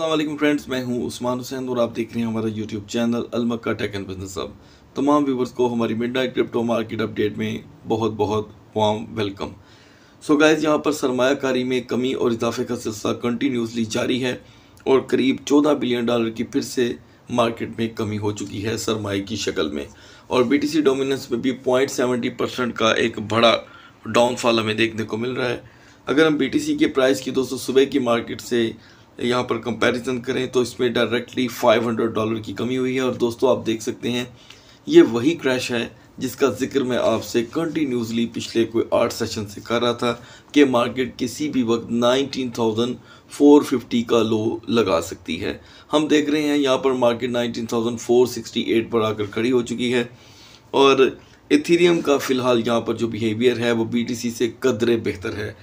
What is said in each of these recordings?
Aslam friends मैं हूं उस्मान हुसैन और आप देख रहे हैं हमारा यूट्यूब चैनल अलमक्का टेक एंड बिजनेस अब तमाम व्यूवर्स को हमारी midnight crypto market update में बहुत बहुत वाम वेलकम सो गाइज यहां पर सरमाकारी में कमी और इजाफे का सिलसिला कंटिन्यूसली जारी है और करीब 14 बिलियन डॉलर की फिर से मार्केट में कमी हो चुकी है सरमाए की शक्ल में और बी टी डोमिनस में भी पॉइंट परसेंट का एक बड़ा डाउनफॉल हमें देखने को मिल रहा है अगर हम बी के प्राइस की दोस्तों सुबह की मार्केट से यहाँ पर कंपैरिजन करें तो इसमें डायरेक्टली 500 डॉलर की कमी हुई है और दोस्तों आप देख सकते हैं ये वही क्रैश है जिसका जिक्र मैं आपसे कंटिन्यूसली पिछले कोई आठ सेशन से कर रहा था कि मार्केट किसी भी वक्त 19,450 का लो लगा सकती है हम देख रहे हैं यहाँ पर मार्केट 19,468 पर आकर खड़ी हो चुकी है और इथीरियम का फ़िलहाल यहाँ पर जो बिहेवियर है वो बी से कदरे बेहतर है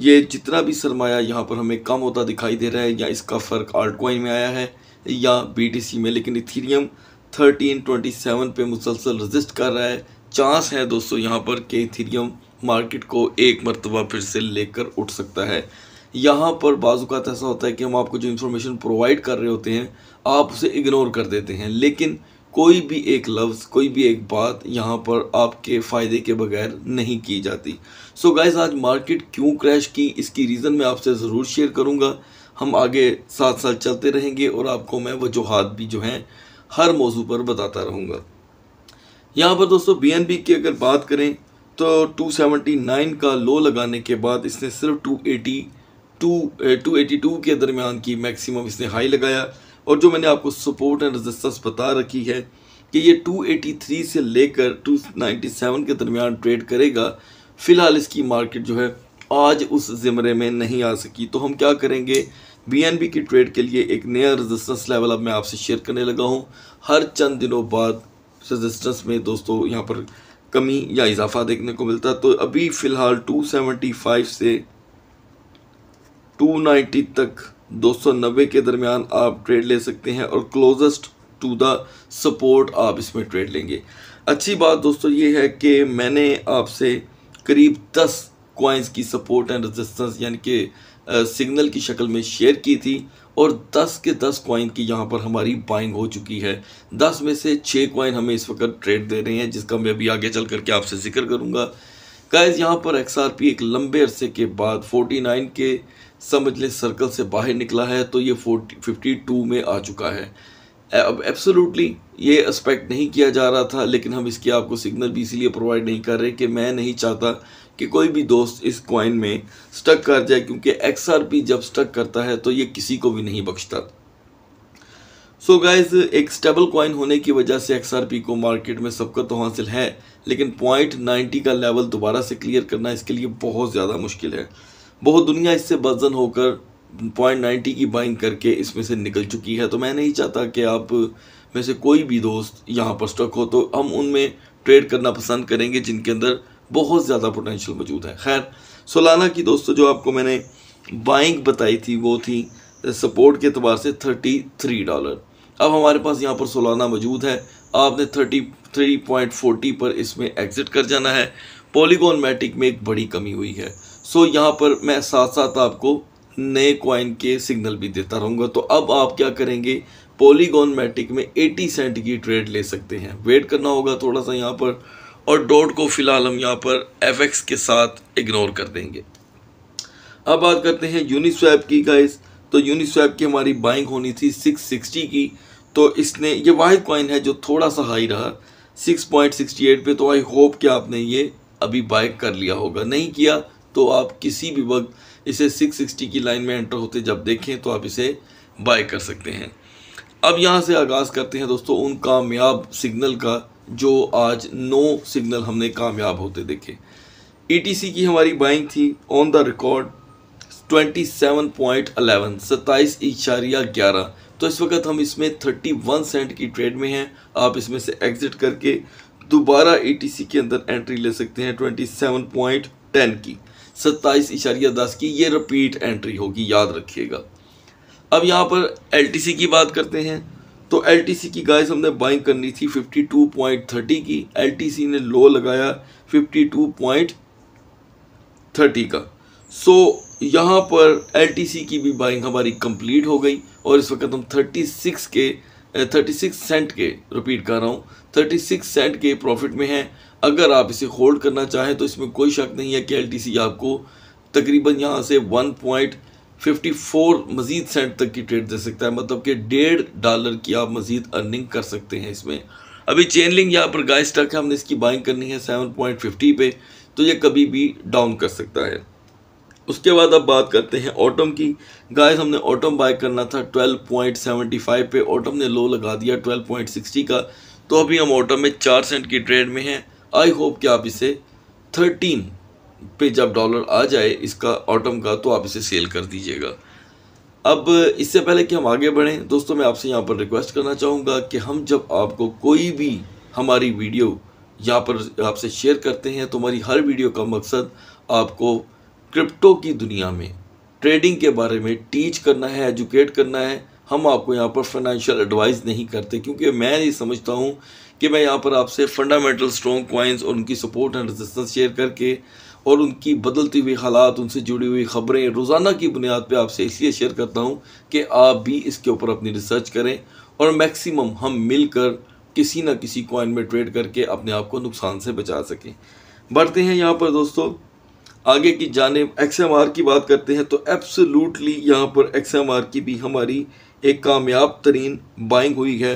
ये जितना भी सरमाया यहाँ पर हमें कम होता दिखाई दे रहा है या इसका फ़र्क आल्ट में आया है या बी में लेकिन इथीरियम सेवन पर मुसलसल रजिस्ट कर रहा है चांस है दोस्तों यहाँ पर कि इथीरियम मार्केट को एक मरतबा फिर से लेकर उठ सकता है यहाँ पर बाजूकात तो ऐसा होता है कि हम आपको जो इन्फॉर्मेशन प्रोवाइड कर रहे होते हैं आप उसे इग्नोर कर देते हैं लेकिन कोई भी एक लफ्ज़ कोई भी एक बात यहाँ पर आपके फ़ायदे के बगैर नहीं की जाती सो so गाइज आज मार्केट क्यों क्रैश की इसकी रीज़न मैं आपसे ज़रूर शेयर करूँगा हम आगे साथ साथ चलते रहेंगे और आपको मैं वजूहत भी जो हैं हर मौजू पर बताता रहूँगा यहाँ पर दोस्तों बी की अगर बात करें तो 279 का लो लगाने के बाद इसने सिर्फ eighty two two eighty two के दरमियान की मैक्सिमम इसने हाई लगाया और जो मैंने आपको सपोर्ट एंड रजिस्टेंस बता रखी है कि ये 283 से लेकर 297 के दरमियान ट्रेड करेगा फ़िलहाल इसकी मार्केट जो है आज उस ज़िमरे में नहीं आ सकी तो हम क्या करेंगे बी की ट्रेड के लिए एक नया रजिस्टेंस लेवल अब मैं आपसे शेयर करने लगा हूँ हर चंद दिनों बाद रजिस्टेंस में दोस्तों यहाँ पर कमी या इजाफा देखने को मिलता है तो अभी फ़िलहाल 275 से 290 तक 290 के दरमियान आप ट्रेड ले सकते हैं और क्लोजेस्ट टू द सपोर्ट आप इसमें ट्रेड लेंगे अच्छी बात दोस्तों ये है कि मैंने आपसे करीब 10 कॉइन्स की सपोर्ट एंड रेजिस्टेंस यानी कि सिग्नल की शक्ल में शेयर की थी और 10 के 10 कॉइन की यहाँ पर हमारी बाइंग हो चुकी है 10 में से 6 कॉइन हमें इस वक्त ट्रेड दे रहे हैं जिसका मैं अभी आगे चल करके आपसे जिक्र करूँगा गाइज यहाँ पर एक्स एक लंबे अरसे के बाद 49 के समझ ले सर्कल से बाहर निकला है तो ये फोर्टी फिफ्टी टू में आ चुका है अब एब्सोल्युटली ये एक्सपेक्ट नहीं किया जा रहा था लेकिन हम इसकी आपको सिग्नल भी इसीलिए प्रोवाइड नहीं कर रहे कि मैं नहीं चाहता कि कोई भी दोस्त इस कॉइन में स्टक कर जाए क्योंकि एक्स जब स्टक करता है तो ये किसी को भी नहीं बख्शता सो so गाइज एक स्टेबल कॉइन होने की वजह से एक्स को मार्केट में सबका तो हासिल है लेकिन पॉइंट नाइन्टी का लेवल दोबारा से क्लियर करना इसके लिए बहुत ज़्यादा मुश्किल है बहुत दुनिया इससे वजन होकर पॉइंट नाइन्टी की बाइंग करके इसमें से निकल चुकी है तो मैं नहीं चाहता कि आप में से कोई भी दोस्त यहाँ पर स्टक हो तो हम उनमें ट्रेड करना पसंद करेंगे जिनके अंदर बहुत ज़्यादा पोटेंशियल मौजूद है खैर सोलाना की दोस्तों जो आपको मैंने बाइंग बताई थी वो थी सपोर्ट के अतबार से थर्टी थ्री डॉलर अब हमारे पास यहाँ पर सोलाना मौजूद है आपने थर्टी थ्री पॉइंट फोर्टी पर इसमें एग्ज़िट कर जाना है पॉलीगोन मैटिक में एक बड़ी कमी हुई है सो यहाँ पर मैं साथ साथ आपको नए कॉइन के सिग्नल भी देता रहूँगा तो अब आप क्या करेंगे पॉलीगॉन मैटिक में 80 सेंट की ट्रेड ले सकते हैं वेट करना होगा थोड़ा सा यहाँ पर और डॉट को फ़िलहाल हम यहाँ पर एफ के साथ इग्नोर कर देंगे अब बात करते हैं यूनिस्वैप की गाइस तो यूनिस्वैप की हमारी बाइंग होनी थी 660 की तो इसने ये वाहिद कॉइन है जो थोड़ा सा हाई रहा 6.68 पे तो आई होप कि आपने ये अभी बाइक कर लिया होगा नहीं किया तो आप किसी भी वक्त इसे 660 की लाइन में एंटर होते जब देखें तो आप इसे बाय कर सकते हैं अब यहाँ से आगाज़ करते हैं दोस्तों उन कामयाब सिग्नल का जो आज नो सिग्नल हमने कामयाब होते देखे ई e की हमारी बाइंग थी ऑन द रिकॉर्ड 27.11 सत्ताईस इशारिया ग्यारह तो इस वक्त हम इसमें 31 सेंट की ट्रेड में हैं आप इसमें से एग्ज़िट करके दोबारा ईटीसी e के अंदर एंट्री ले सकते हैं 27.10 की सत्ताईस इशारिया दस की ये रिपीट एंट्री होगी याद रखिएगा अब यहाँ पर एल की बात करते हैं तो एल की गाइस हमने बाइंग करनी थी 52.30 की एल ने लो लगाया 52.30 का सो so, यहाँ पर एल की भी बाइंग हमारी कंप्लीट हो गई और इस वक्त हम 36 के 36 सेंट के रिपीट कर रहा हूँ 36 सेंट के प्रॉफिट में हैं अगर आप इसे होल्ड करना चाहें तो इसमें कोई शक नहीं है कि एल आपको तकरीबन यहाँ से वन पॉइंट फिफ्टी फोर मज़ीद सेंट तक की ट्रेड दे सकता है मतलब कि डेढ़ डॉलर की आप मज़ीद अर्निंग कर सकते हैं इसमें अभी चेन यहाँ पर गाय स्टॉक है हमने इसकी बाइंग करनी है सेवन पॉइंट फिफ्टी पे तो ये कभी भी डाउन कर सकता है उसके बाद अब बात करते हैं ऑटम की गाय हमने ऑटम बाय करना था 12.75 पे ऑटम ने लो लगा दिया 12.60 का तो अभी हम ऑटम में चार सेंट की ट्रेड में हैं आई होप कि आप इसे थर्टीन पे जब डॉलर आ जाए इसका ऑटम का तो आप इसे सेल कर दीजिएगा अब इससे पहले कि हम आगे बढ़ें दोस्तों मैं आपसे यहाँ पर रिक्वेस्ट करना चाहूँगा कि हम जब आपको कोई भी हमारी वीडियो यहाँ पर आपसे शेयर करते हैं तो हमारी हर वीडियो का मकसद आपको क्रिप्टो की दुनिया में ट्रेडिंग के बारे में टीच करना है एजुकेट करना है हम आपको यहाँ पर फाइनेंशियल एडवाइस नहीं करते क्योंकि मैं ये समझता हूँ कि मैं यहाँ पर आपसे फंडामेंटल स्ट्रॉन्ग कॉइन्स और उनकी सपोर्ट एंड रेजिस्टेंस शेयर करके और उनकी बदलती हुई हालात उनसे जुड़ी हुई खबरें रोज़ाना की बुनियाद पे आपसे इसलिए शेयर करता हूँ कि आप भी इसके ऊपर अपनी रिसर्च करें और मैक्सिमम हम मिलकर किसी ना किसी कॉइन में ट्रेड करके अपने आप को नुकसान से बचा सकें बढ़ते हैं यहाँ पर दोस्तों आगे की जाने एक्स एम आर की बात करते हैं तो एब्सोल्युटली यहाँ पर एक्स एम आर की भी हमारी एक कामयाब तरीन बाइंग हुई है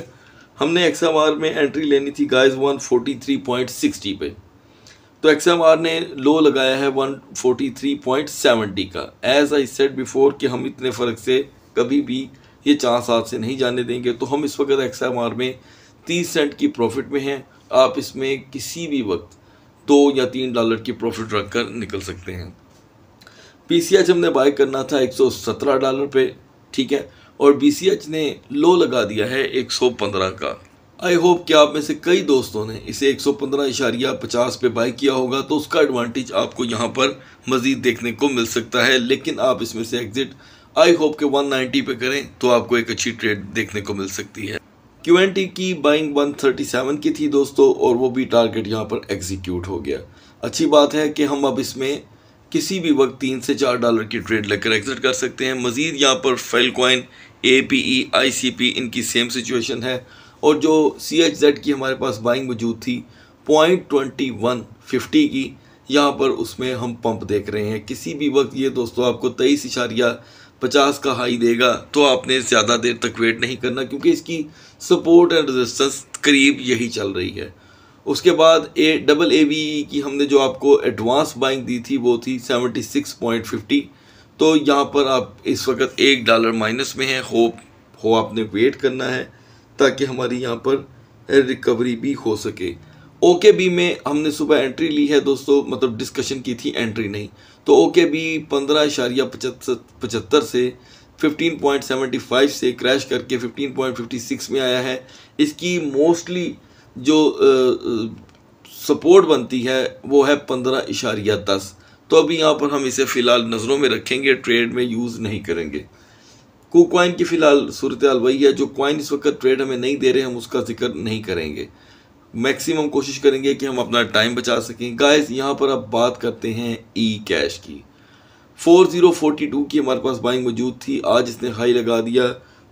हमने एक्स में एंट्री लेनी थी गाइस 143.60 पे तो एक्स ने लो लगाया है 143.70 का एज आई सेट बिफोर कि हम इतने फ़र्क से कभी भी ये चांस से नहीं जाने देंगे तो हम इस वक्त एक्स में 30 सेंट की प्रॉफिट में हैं आप इसमें किसी भी वक्त दो या तीन डॉलर की प्रॉफिट रख कर निकल सकते हैं पी हमने बाय करना था सत्रह डॉलर पे ठीक है और बी ने लो लगा दिया है 115 का आई होप कि आप में से कई दोस्तों ने इसे एक सौ पंद्रह इशारिया पचास पे बाई किया होगा तो उसका एडवांटेज आपको यहाँ पर मज़ीद देखने को मिल सकता है लेकिन आप इसमें से एग्ज़िट आई होप के 190 पे करें तो आपको एक अच्छी ट्रेड देखने को मिल सकती है क्यू एन टी की बाइंग 137 की थी दोस्तों और वो भी टारगेट यहाँ पर एग्जीक्यूट हो गया अच्छी बात है कि हम अब इसमें किसी भी वक्त तीन से चार डॉलर की ट्रेड लेकर एग्जिट कर सकते हैं मज़ीद यहाँ पर Filecoin A P E I C P इनकी सेम सिचुएशन है और जो सी एच जेड की हमारे पास बाइंग मौजूद थी पॉइंट ट्वेंटी वन फिफ्टी की यहाँ पर उसमें हम पंप देख रहे हैं किसी भी वक्त ये दोस्तों आपको तेईस इशारिया पचास का हाई देगा तो आपने ज़्यादा देर तक वेट नहीं करना क्योंकि इसकी सपोर्ट एंड रेजिस्टेंस करीब यही चल रही है उसके बाद ए डबल ए वी की हमने जो आपको एडवांस बाइंग दी थी वो थी सेवेंटी सिक्स पॉइंट फिफ्टी तो यहाँ पर आप इस वक्त एक डॉलर माइनस में हैं होप हो आपने वेट करना है ताकि हमारी यहाँ पर रिकवरी भी हो सके ओके बी में हमने सुबह एंट्री ली है दोस्तों मतलब डिस्कशन की थी एंट्री नहीं तो ओके बी पंद्रह इशारिया पचहत्तर से 15.75 से क्रैश करके 15.56 में आया है इसकी मोस्टली जो सपोर्ट बनती है वो है पंद्रह इशारिया दस तो अभी यहाँ पर हम इसे फ़िलहाल नज़रों में रखेंगे ट्रेड में यूज़ नहीं करेंगे कोकॉइन की फ़िलहाल सूरत वही है जो कॉइन इस वक्त ट्रेड हमें नहीं दे रहे हम उसका जिक्र नहीं करेंगे मैक्सिमम कोशिश करेंगे कि हम अपना टाइम बचा सकें गाइस यहाँ पर अब बात करते हैं ई कैश की 4042 की हमारे पास बाइंग मौजूद थी आज इसने हाई लगा दिया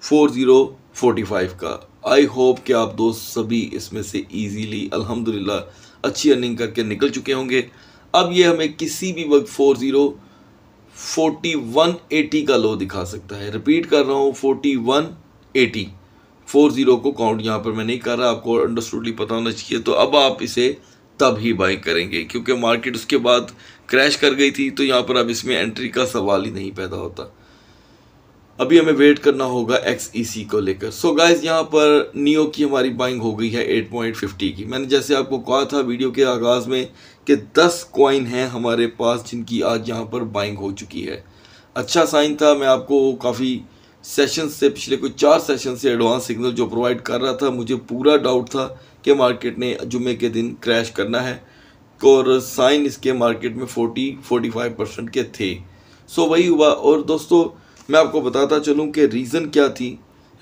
फोर ज़ीरो फोर्टी फाइव का आई होप कि आप दोस्त सभी इसमें से ईजीली अल्हम्दुलिल्लाह अच्छी अर्निंग करके निकल चुके होंगे अब ये हमें किसी भी वक्त four zero forty one eighty का लो दिखा सकता है रिपीट कर रहा हूँ forty one eighty four zero को काउंट यहाँ पर मैं नहीं कर रहा आपको अंडरस्टूडली पता होना चाहिए तो अब आप इसे तब ही बाई करेंगे क्योंकि मार्केट उसके बाद क्रैश कर गई थी तो यहाँ पर अब इसमें एंट्री का सवाल ही नहीं पैदा होता अभी हमें वेट करना होगा एक्स ई सी को लेकर सो गाइज यहाँ पर नियो की हमारी बाइंग हो गई है एट पॉइंट फिफ्टी की मैंने जैसे आपको कहा था वीडियो के आगाज़ में कि दस कॉइन हैं हमारे पास जिनकी आज यहाँ पर बाइंग हो चुकी है अच्छा साइन था मैं आपको काफ़ी सेशन से पिछले कुछ चार सेशन से एडवांस सिग्नल जो प्रोवाइड कर रहा था मुझे पूरा डाउट था कि मार्केट ने जुमे के दिन क्रैश करना है और साइन इसके मार्केट में फोर्टी फाइव परसेंट के थे सो वही हुआ और दोस्तों मैं आपको बताता चलूँ कि रीज़न क्या थी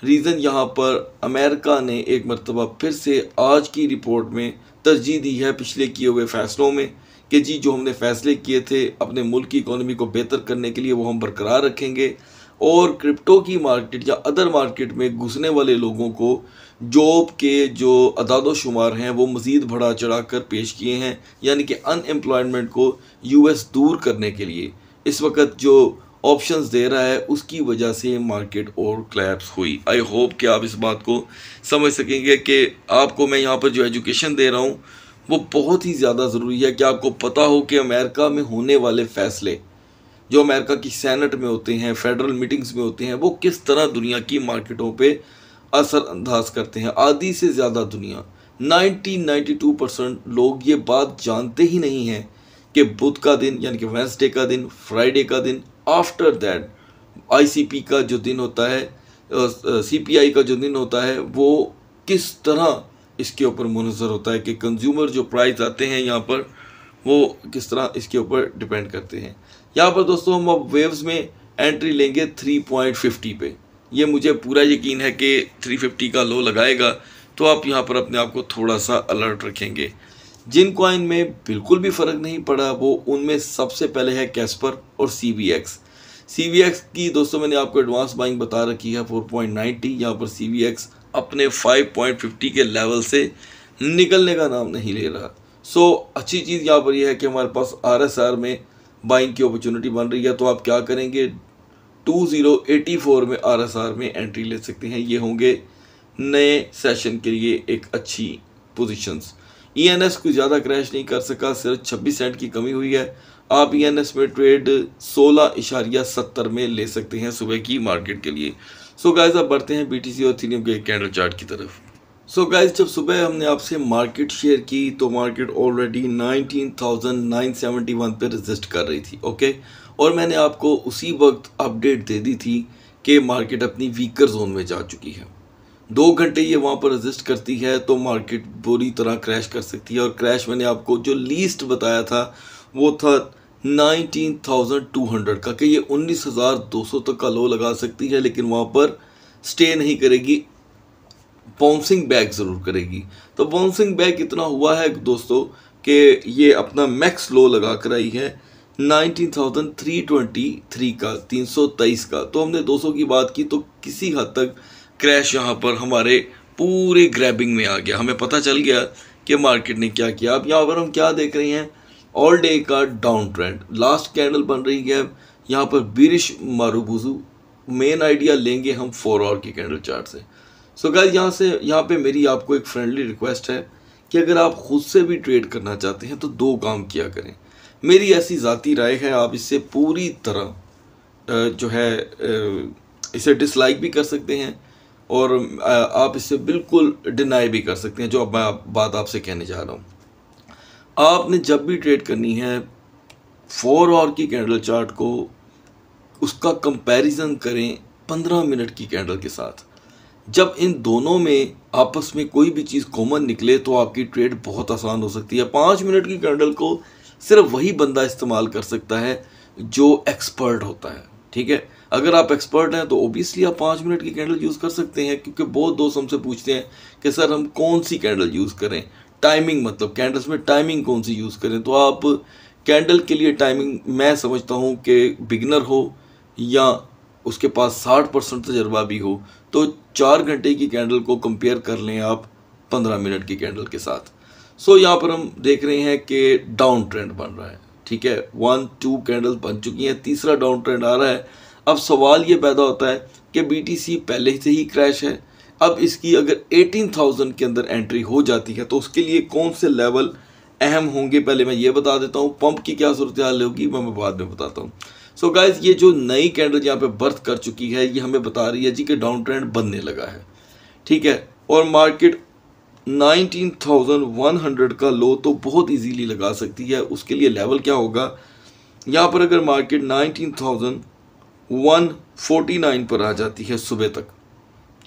रीज़न यहाँ पर अमेरिका ने एक मरतबा फिर से आज की रिपोर्ट में तरजीह दी है पिछले किए हुए फ़ैसलों में कि जी जो हमने फ़ैसले किए थे अपने मुल्क की इकॉनमी को बेहतर करने के लिए वो हम बरकरार रखेंगे और क्रिप्टो की मार्केट या अदर मार्केट में घुसने वाले लोगों को जॉब के जो अदादोशुमार हैं वो मज़ीद बढ़ा चढ़ा कर पेश किए हैं यानी कि अनएम्प्लॉयमेंट को यूएस दूर करने के लिए इस वक्त जो ऑप्शंस दे रहा है उसकी वजह से मार्केट और क्लैप्स हुई आई होप कि आप इस बात को समझ सकेंगे कि आपको मैं यहाँ पर जो एजुकेशन दे रहा हूँ वो बहुत ही ज़्यादा ज़रूरी है कि आपको पता हो कि अमेरिका में होने वाले फ़ैसले जो अमेरिका की सैनट में होते हैं फेडरल मीटिंग्स में होते हैं वो किस तरह दुनिया की मार्केटों पर असरअंदाज करते हैं आधी से ज़्यादा दुनिया 90 परसेंट लोग ये बात जानते ही नहीं हैं कि बुध का दिन यानी कि वेंसडे का दिन फ्राइडे का दिन आफ्टर दैट आईसीपी का जो दिन होता है सीपीआई का जो दिन होता है वो किस तरह इसके ऊपर मुनसर होता है कि कंज्यूमर जो प्राइस आते हैं यहाँ पर वो किस तरह इसके ऊपर डिपेंड करते हैं यहाँ पर दोस्तों हम अब वेव्स में एंट्री लेंगे 3.50 पे ये मुझे पूरा यकीन है कि 350 का लो लगाएगा तो आप यहाँ पर अपने आप को थोड़ा सा अलर्ट रखेंगे जिन कॉइन में बिल्कुल भी फ़र्क नहीं पड़ा वो उनमें सबसे पहले है कैस्पर और C V X C V X की दोस्तों मैंने आपको एडवांस बाइंग बता रखी है फोर पॉइंट नाइन्टी यहाँ पर सी वी एक्स अपने फाइव पॉइंट फिफ्टी के लेवल से निकलने का नाम नहीं ले रहा सो अच्छी चीज़ यहाँ पर यह है कि हमारे पास आर एस आर में बाइंग की अपॉर्चुनिटी बन रही है तो आप क्या करेंगे टू जीरो एटी फोर में आर एस आर में एंट्री ले सकते हैं ये होंगे नए सेशन के लिए एक अच्छी पोजिशंस ई एन एस कोई ज़्यादा क्रैश नहीं कर सका सिर्फ छब्बीस सेंट की कमी हुई है आप ई एन एस में ट्रेड सोलह इशारिया सत्तर में ले सकते हैं सुबह की मार्केट के लिए सो so गाइज आप बढ़ते हैं बी टी सी और थीनियम के कैंडल चार्ट की तरफ सो so गाइज जब सुबह हमने आपसे मार्केट शेयर की तो मार्केट ऑलरेडी 19,971 पे रजिस्ट कर रही थी ओके और मैंने आपको उसी वक्त अपडेट दे दी थी कि मार्केट अपनी वीकर जोन में जा चुकी है दो घंटे ये वहाँ पर रजिस्ट करती है तो मार्केट बुरी तरह क्रैश कर सकती है और क्रैश मैंने आपको जो लीस्ट बताया था वो था 19,200 का कि ये 19,200 तक का लो लगा सकती है लेकिन वहाँ पर स्टे नहीं करेगी बाउंसिंग बैक ज़रूर करेगी तो बाउंसिंग बैक इतना हुआ है दोस्तों कि ये अपना मैक्स लो लगा कर आई है 19,323 का 323 का तो हमने 200 की बात की तो किसी हद तक क्रैश यहाँ पर हमारे पूरे ग्रैबिंग में आ गया हमें पता चल गया कि मार्केट ने क्या किया अब यहाँ पर हम क्या देख रहे हैं ऑल डे का डाउन ट्रेंड लास्ट कैंडल बन रही है यहाँ पर बिरिश मारूबुजू मेन आइडिया लेंगे हम फोर आवर के कैंडल चार्ट से सो so गाइस यहाँ से यहाँ पे मेरी आपको एक फ्रेंडली रिक्वेस्ट है कि अगर आप खुद से भी ट्रेड करना चाहते हैं तो दो काम किया करें मेरी ऐसी ज़ाती राय है आप इससे पूरी तरह जो है इसे डिसलाइक भी कर सकते हैं और आप इससे बिल्कुल डिनाई भी कर सकते हैं जो अब मैं बात आपसे कहने जा रहा हूँ आपने जब भी ट्रेड करनी है फोर आवर की कैंडल चार्ट को उसका कंपैरिजन करें पंद्रह मिनट की कैंडल के साथ जब इन दोनों में आपस में कोई भी चीज़ कॉमन निकले तो आपकी ट्रेड बहुत आसान हो सकती है पाँच मिनट की कैंडल को सिर्फ वही बंदा इस्तेमाल कर सकता है जो एक्सपर्ट होता है ठीक है अगर आप एक्सपर्ट हैं तो ओबियसली आप पाँच मिनट की कैंडल यूज़ कर सकते हैं क्योंकि बहुत दोस्त हमसे पूछते हैं कि सर हम कौन सी कैंडल यूज़ करें टाइमिंग मतलब कैंडल्स में टाइमिंग कौन सी यूज़ करें तो आप कैंडल के लिए टाइमिंग मैं समझता हूँ कि बिगनर हो या उसके पास साठ परसेंट तजर्बा भी हो तो चार घंटे की कैंडल को कंपेयर कर लें आप पंद्रह मिनट की कैंडल के साथ सो यहाँ पर हम देख रहे हैं कि डाउन ट्रेंड बन रहा है ठीक है वन टू कैंडल बन चुकी हैं तीसरा डाउन ट्रेंड आ रहा है अब सवाल ये पैदा होता है कि बीटीसी पहले से ही क्रैश है अब इसकी अगर 18,000 के अंदर एंट्री हो जाती है तो उसके लिए कौन से लेवल अहम होंगे पहले मैं ये बता देता हूँ पंप की क्या सूरत हाल होगी मैं बाद में बताता हूँ सो so गाइज ये जो नई कैंडल यहाँ पे बर्थ कर चुकी है ये हमें बता रही है जी कि डाउन ट्रेंड बनने लगा है ठीक है और मार्केट 19,100 का लो तो बहुत इजीली लगा सकती है उसके लिए लेवल क्या होगा यहाँ पर अगर market thousand one forty nine पर आ जाती है सुबह तक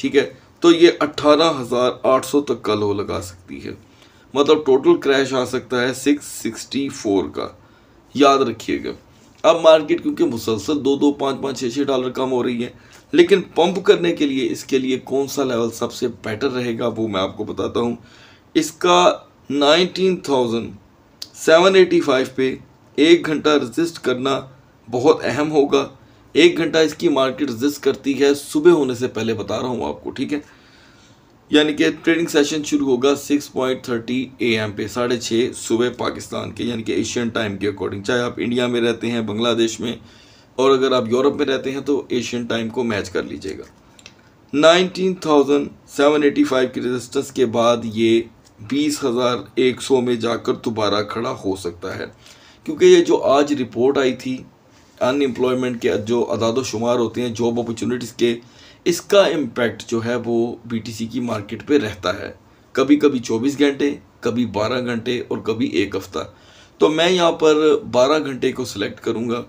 ठीक है तो ये अट्ठारह हज़ार आठ सौ तक का लो लगा सकती है मतलब टोटल क्रैश आ सकता है सिक्स सिक्सटी फोर का याद रखिएगा अब मार्केट क्योंकि मुसलसल दो दो पाँच पाँच छः छः डॉलर कम हो रही है लेकिन पंप करने के लिए इसके लिए कौन सा लेवल सबसे बेटर रहेगा वो मैं आपको बताता हूँ इसका nineteen thousand seven eighty five पे एक घंटा रजिस्ट करना बहुत अहम होगा एक घंटा इसकी मार्केट रिजिस्ट करती है सुबह होने से पहले बता रहा हूँ आपको ठीक है यानी कि ट्रेडिंग सेशन शुरू होगा 6.30 पॉइंट ए एम पे साढ़े छः सुबह पाकिस्तान के यानी कि एशियन टाइम के अकॉर्डिंग चाहे आप इंडिया में रहते हैं बांग्लादेश में और अगर आप यूरोप में रहते हैं तो एशियन टाइम को मैच कर लीजिएगा 19,785 की रेजिस्टेंस के बाद ये 20,100 में जाकर दोबारा खड़ा हो सकता है क्योंकि ये जो आज रिपोर्ट आई थी अनएम्प्लॉयमेंट के जो अदाद शुमार होते हैं जॉब अपॉर्चुनिटीज़ के इसका इम्पैक्ट जो है वो बीटीसी की मार्केट पे रहता है कभी कभी 24 घंटे कभी 12 घंटे और कभी एक हफ्ता तो मैं यहाँ पर 12 घंटे को सिलेक्ट करूँगा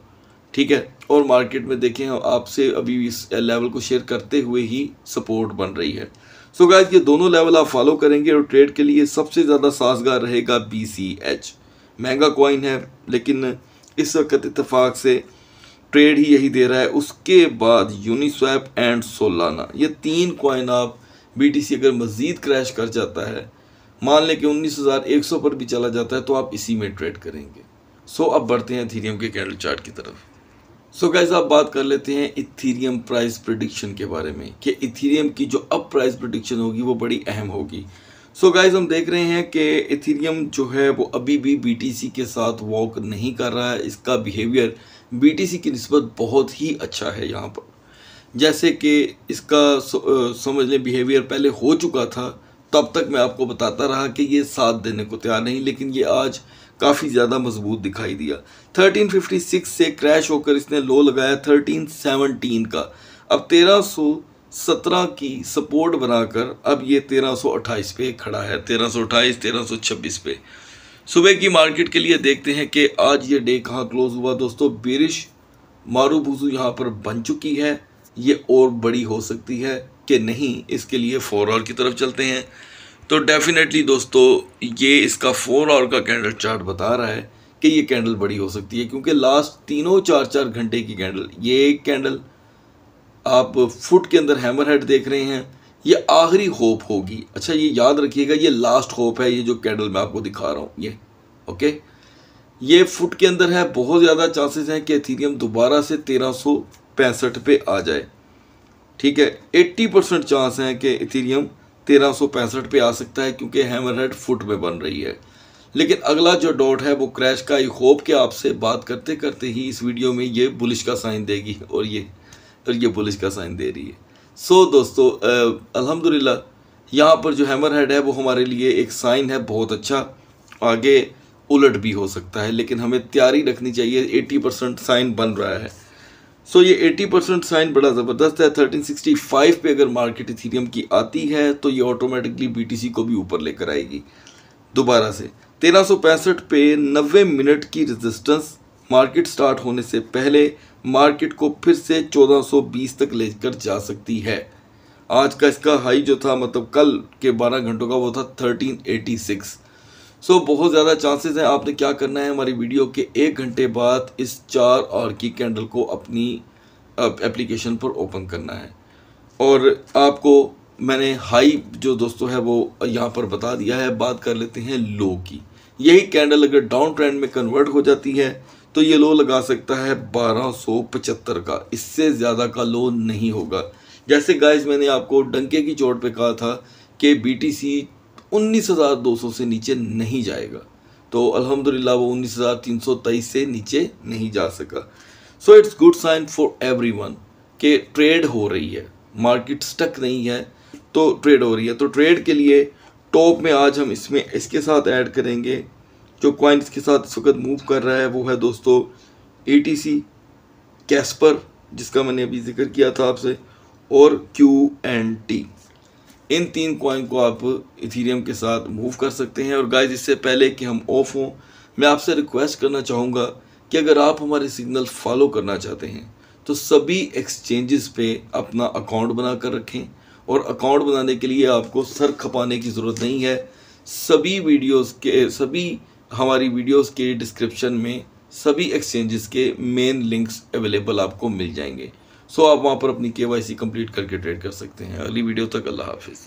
ठीक है और मार्केट में देखें आपसे अभी इस लेवल को शेयर करते हुए ही सपोर्ट बन रही है सो गाय गाइस ये दोनों लेवल आप फॉलो करेंगे और ट्रेड के लिए सबसे ज़्यादा साजगार रहेगा बी सी एच महंगा कॉइन है लेकिन इस वक्त इतफाक से ट्रेड ही यही दे रहा है उसके बाद यूनिस्वैप एंड सोलाना ये तीन कॉइन आप बी अगर मज़ीद क्रैश कर जाता है मान लें कि उन्नीस हज़ार एक सौ पर भी चला जाता है तो आप इसी में ट्रेड करेंगे सो अब बढ़ते हैं थीरियम के कैंडल चार्ट की तरफ सो गाइज गैस आप बात कर लेते हैं इथीरियम प्राइस प्रडिक्शन के बारे में कि इथीरियम की जो अब प्राइस प्रडिक्शन होगी वो बड़ी अहम होगी सो so गाइज़ हम देख रहे हैं कि इथीरियम जो है वो अभी भी बीटीसी के साथ वॉक नहीं कर रहा है इसका बिहेवियर बीटीसी की नस्बत बहुत ही अच्छा है यहाँ पर जैसे कि इसका समझ लें बिहेवियर पहले हो चुका था तब तक मैं आपको बताता रहा कि ये साथ देने को तैयार नहीं लेकिन ये आज काफ़ी ज़्यादा मजबूत दिखाई दिया 1356 से क्रैश होकर इसने लो लगाया 1317 का अब 1317 की सपोर्ट बनाकर अब ये 1328 पे खड़ा है 1328 1326 पे सुबह की मार्केट के लिए देखते हैं कि आज ये डे कहाँ क्लोज हुआ दोस्तों मारू मारूभूजू यहाँ पर बन चुकी है ये और बड़ी हो सकती है कि नहीं इसके लिए फोर आवर की तरफ चलते हैं तो डेफिनेटली दोस्तों ये इसका फोर आवर का कैंडल चार्ट बता रहा है कि ये कैंडल बड़ी हो सकती है क्योंकि लास्ट तीनों चार चार घंटे की कैंडल ये एक कैंडल आप फुट के अंदर हैमर हेड देख रहे हैं ये आखिरी होप होगी अच्छा ये याद रखिएगा ये लास्ट होप है ये जो कैंडल मैं आपको दिखा रहा हूँ ये ओके ये फुट के अंदर है बहुत ज़्यादा चांसेस हैं कि एथीरियम दोबारा से तेरह सौ पैंसठ पे आ जाए ठीक है एट्टी परसेंट चांस हैं कि एथीरियम तेरह सौ पैंसठ पे आ सकता है क्योंकि हैमर हेड फुट में बन रही है लेकिन अगला जो डॉट है वो क्रैश का आई होप कि आपसे बात करते करते ही इस वीडियो में ये बुलिश का साइन देगी और ये और ये बुलिश का साइन दे रही है सो so, दोस्तों अल्हम्दुलिल्लाह यहाँ पर जो हैमर हेड है वो हमारे लिए एक साइन है बहुत अच्छा आगे उलट भी हो सकता है लेकिन हमें तैयारी रखनी चाहिए 80 परसेंट साइन बन रहा है सो so, ये 80 परसेंट साइन बड़ा ज़बरदस्त है 1365 पे अगर मार्केट इथीरियम की आती है तो ये ऑटोमेटिकली बी को भी ऊपर लेकर आएगी दोबारा से तेरह पे नबे मिनट की रजिस्टेंस मार्केट स्टार्ट होने से पहले मार्केट को फिर से 1420 तक लेकर जा सकती है आज का इसका हाई जो था मतलब कल के 12 घंटों का वो था 1386 सो so, बहुत ज़्यादा चांसेस हैं आपने क्या करना है हमारी वीडियो के एक घंटे बाद इस चार और की कैंडल को अपनी एप्लीकेशन पर ओपन करना है और आपको मैंने हाई जो दोस्तों है वो यहाँ पर बता दिया है बात कर लेते हैं लो की यही कैंडल अगर डाउन ट्रेंड में कन्वर्ट हो जाती है तो ये लो लगा सकता है 1275 का इससे ज़्यादा का लो नहीं होगा जैसे गाइज मैंने आपको डंके की चोट पे कहा था कि बीटीसी 19,200 से नीचे नहीं जाएगा तो अल्हम्दुलिल्लाह वो 19,323 से नीचे नहीं जा सका so it's good sign for everyone के ट्रेड हो रही है मार्केट स्टक नहीं है तो ट्रेड हो रही है तो ट्रेड के लिए टॉप में आज हम इसमें इसके साथ ऐड करेंगे जो कॉइन इसके साथ इस वक्त मूव कर रहा है वो है दोस्तों ए टी सी कैस्पर जिसका मैंने अभी जिक्र किया था आपसे और क्यू एंड टी इन तीन कॉइन को आप इथीरियम के साथ मूव कर सकते हैं और गाइज इससे पहले कि हम ऑफ हों मैं आपसे रिक्वेस्ट करना चाहूँगा कि अगर आप हमारे सिग्नल फॉलो करना चाहते हैं तो सभी एक्सचेंजेस पे अपना अकाउंट बना कर रखें और अकाउंट बनाने के लिए आपको सर खपाने की ज़रूरत नहीं है सभी वीडियोज़ के सभी हमारी वीडियोस के डिस्क्रिप्शन में सभी एक्सचेंजेस के मेन लिंक्स अवेलेबल आपको मिल जाएंगे सो आप वहाँ पर अपनी के वाई सी कंप्लीट करके ट्रेड कर सकते हैं अगली वीडियो तक अल्लाह हाफिज़